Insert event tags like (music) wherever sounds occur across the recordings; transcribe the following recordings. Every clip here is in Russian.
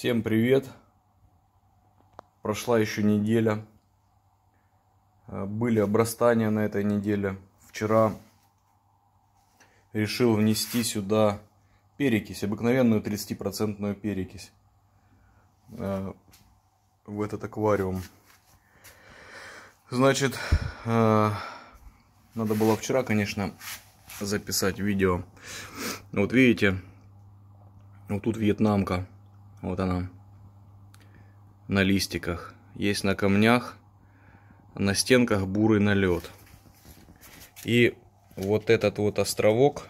Всем привет! Прошла еще неделя. Э, были обрастания на этой неделе. Вчера решил внести сюда перекись, обыкновенную 30% перекись э, в этот аквариум. Значит, э, надо было вчера, конечно, записать видео. Вот видите, вот тут вьетнамка. Вот она. На листиках. Есть на камнях. На стенках бурый налет. И вот этот вот островок,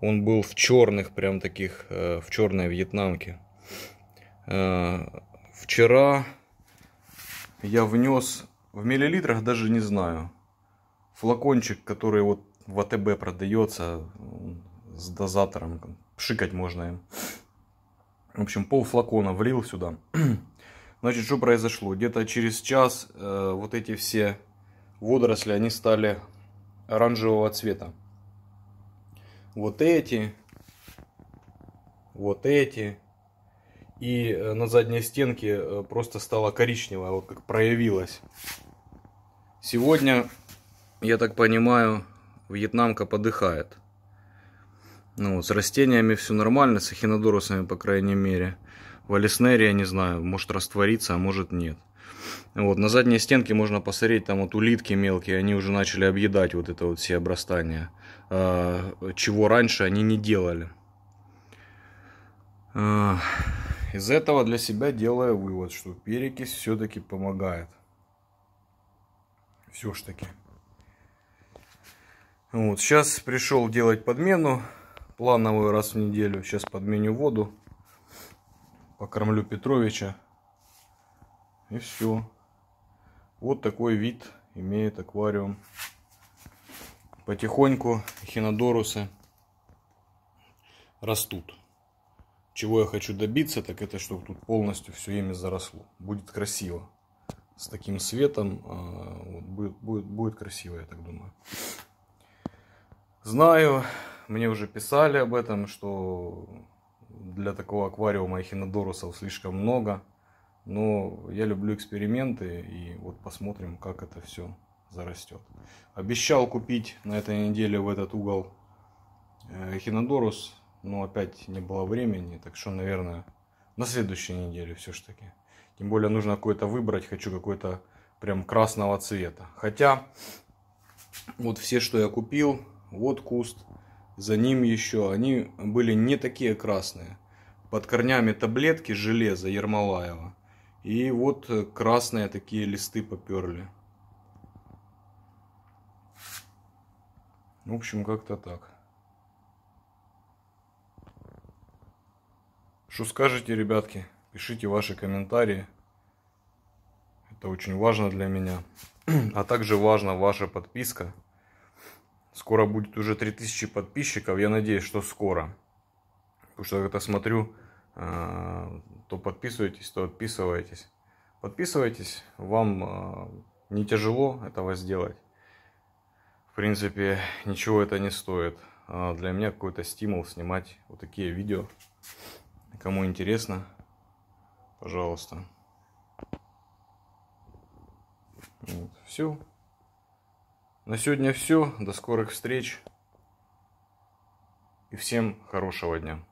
он был в черных, прям таких, э, в черной вьетнамке. Э, вчера я внес в миллилитрах, даже не знаю, флакончик, который вот в АТБ продается с дозатором, пшикать можно им. В общем, пол флакона влил сюда. (clears throat) Значит, что произошло? Где-то через час э, вот эти все водоросли, они стали оранжевого цвета. Вот эти, вот эти. И э, на задней стенке э, просто стало коричневое, вот как проявилось. Сегодня, я так понимаю, вьетнамка подыхает. Ну, с растениями все нормально, с эхинодорусами, по крайней мере. я не знаю, может раствориться, а может нет. Вот, на задней стенке можно посмотреть, там вот улитки мелкие, они уже начали объедать вот это вот все обрастания, а, чего раньше они не делали. А, из этого для себя делаю вывод, что перекись все-таки помогает. Все ж таки. Вот, сейчас пришел делать подмену плановую раз в неделю. Сейчас подменю воду, покормлю Петровича и все. Вот такой вид имеет аквариум. Потихоньку хинодорусы растут. Чего я хочу добиться, так это, чтобы тут полностью все ими заросло. Будет красиво. С таким светом а, вот, будет, будет, будет красиво, я так думаю. Знаю, мне уже писали об этом, что для такого аквариума эхинодорусов слишком много. Но я люблю эксперименты и вот посмотрим, как это все зарастет. Обещал купить на этой неделе в этот угол э, эхинодорус, но опять не было времени, так что, наверное, на следующей неделе все ж таки. Тем более нужно какое то выбрать, хочу какой-то прям красного цвета. Хотя, вот все, что я купил, вот куст, за ним еще, они были не такие красные. Под корнями таблетки железа Ермолаева. И вот э, красные такие листы поперли. В общем, как-то так. Что скажете, ребятки? Пишите ваши комментарии. Это очень важно для меня. (clears throat) А также важна ваша подписка. Скоро будет уже 3000 подписчиков. Я надеюсь, что скоро. Потому что когда смотрю, э, то подписывайтесь, то отписывайтесь. Подписывайтесь, вам э, не тяжело этого сделать. В принципе, ничего это не стоит. А для меня какой-то стимул снимать вот такие видео. Кому интересно, пожалуйста. Вот, все. На сегодня все. До скорых встреч. И всем хорошего дня.